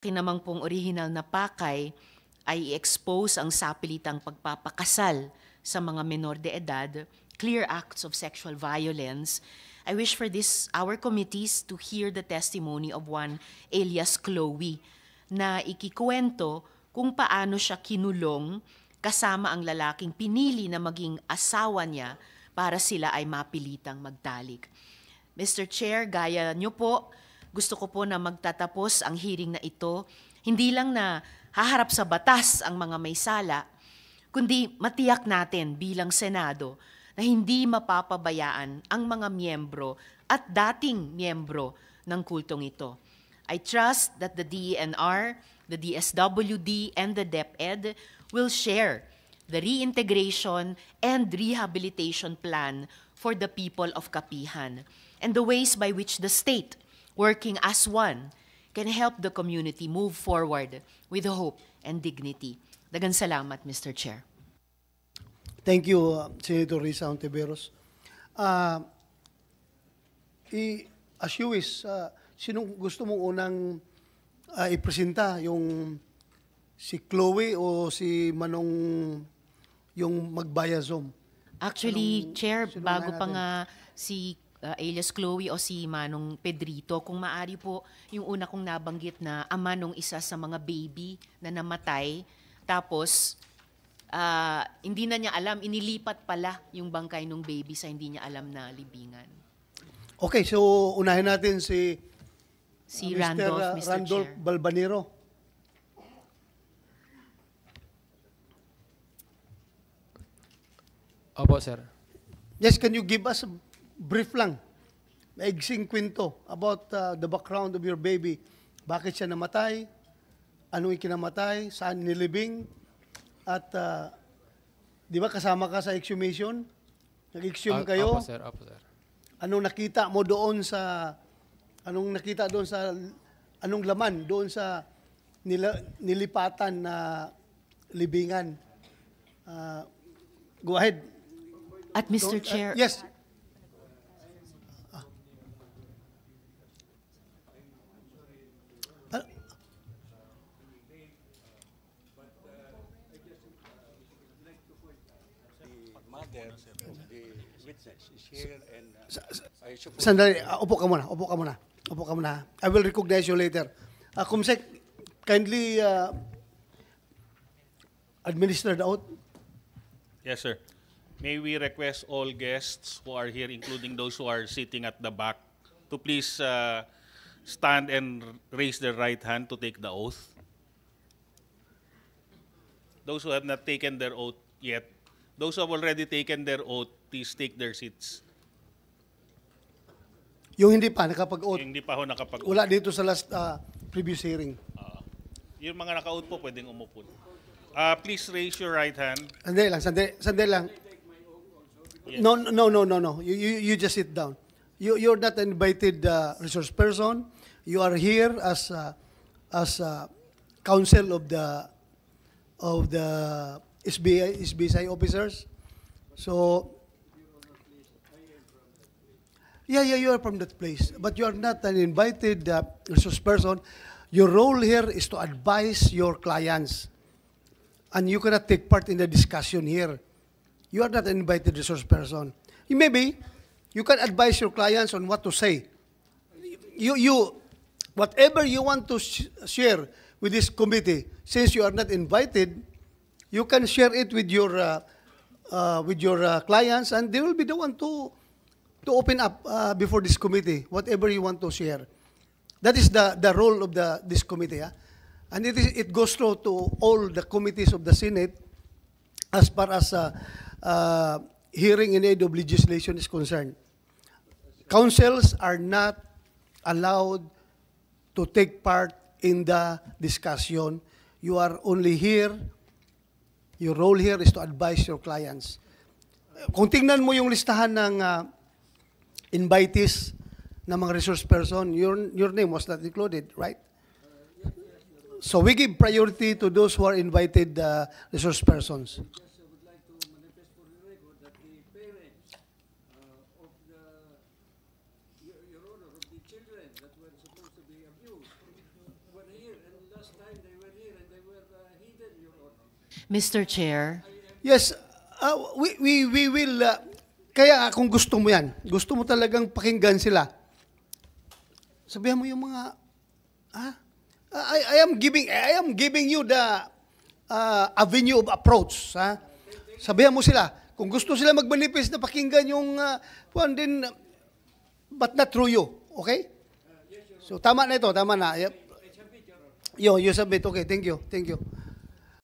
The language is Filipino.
kinamang pong orihinal na pakay ay expose ang sapilitang pagpapakasal sa mga menor de edad, clear acts of sexual violence. I wish for this our committees to hear the testimony of one alias Chloe na ikikwento kung paano siya kinulong kasama ang lalaking pinili na maging asawa niya para sila ay mapilitang magtalik. Mr. Chair, gaya niyo po, gusto ko po na magtatapos ang hearing na ito, hindi lang na haharap sa batas ang mga may sala, kundi matiyak natin bilang Senado na hindi mapapabayaan ang mga miyembro at dating miyembro ng kultong ito. I trust that the DENR, the DSWD, and the DepEd e e will share the reintegration and rehabilitation plan for the people of Kapihan and the ways by which the state – working as one, can help the community move forward with hope and dignity. Dagan salamat, Mr. Chair. Thank you, uh, Senator Risa Ontiveros. Uh, i, as you wish, uh, sinong gusto mong unang uh, ipresenta? Yung si Chloe o si Manong yung magbaya Zoom? Actually, sinong, Chair, bago pa nga si uh, alias Chloe o si Manong Pedrito. Kung maari po, yung una kong nabanggit na ama nung isa sa mga baby na namatay. Tapos, uh, hindi na niya alam, inilipat pala yung bangkay nung baby sa hindi niya alam na libingan. Okay, so unahin natin si si uh, Mr. Randolph, uh, Mr. Randolph Chair. Balbanero. Opo, sir. Yes, can you give us brief lang, maigsing kwento about uh, the background of your baby. Bakit siya namatay? Anong ikinamatay? Saan nilibing? At, uh, di ba kasama ka sa exhumation? Nag-exhume ah, kayo? Apo, sir. Apo, sir. Anong nakita mo doon sa, anong nakita doon sa, anong laman doon sa nila, nilipatan na libingan? Uh, go ahead. At Mr. Uh, Chair, uh, yes. mother of the witness is here and uh, I support... Sandali, uh, upo ka muna, upo ka muna. Upo ka muna. I will recognize you later. Uh, ah, Kumsek, kindly uh, administer the oath. Yes, sir. May we request all guests who are here, including those who are sitting at the back, to please uh, stand and raise their right hand to take the oath. Those who have not taken their oath yet, Those who have already taken their oath, please take their seats. Yung hindi pa nakapag-oath. Yung hindi pa ho nakapag-oath. Wala dito sa last uh, previous hearing. Uh, yung mga naka-oath po, pwedeng umupo. Uh, please raise your right hand. Sandali lang, sandali, sandali lang. Yes. No, no, no, no, no. You, you, you just sit down. You, you're not an invited uh, resource person. You are here as uh, as uh, counsel of the of the SBI, SBSI officers. So, yeah, yeah, you are from that place. But you are not an invited uh, resource person. Your role here is to advise your clients. And you cannot take part in the discussion here. You are not an invited resource person. Maybe you can advise your clients on what to say. You, you whatever you want to sh share with this committee, since you are not invited, you can share it with your uh, uh, with your uh, clients and they will be the one to to open up uh, before this committee whatever you want to share that is the the role of the this committee huh? Ah. and it is it goes through to all the committees of the senate as far as uh, uh, hearing in aid of legislation is concerned councils are not allowed to take part in the discussion you are only here Your role here is to advise your clients. Kung tingnan mo yung listahan ng uh, invitees ng mga resource person, your, your name was not included, right? So we give priority to those who are invited uh, resource persons. children that were supposed to be abused were here, and last time they Mr. Chair? Yes, uh, we, we, we will, uh, kaya kung gusto mo yan, gusto mo talagang pakinggan sila, sabihan mo yung mga, ha? I, I am giving, I am giving you the uh, avenue of approach. Ha? Sabihan mo sila, kung gusto sila magmanipis na pakinggan yung, uh, well, then, but not through you. Okay? So, tama na ito, tama na. Yep. Yo, you submit. Okay, thank you, thank you.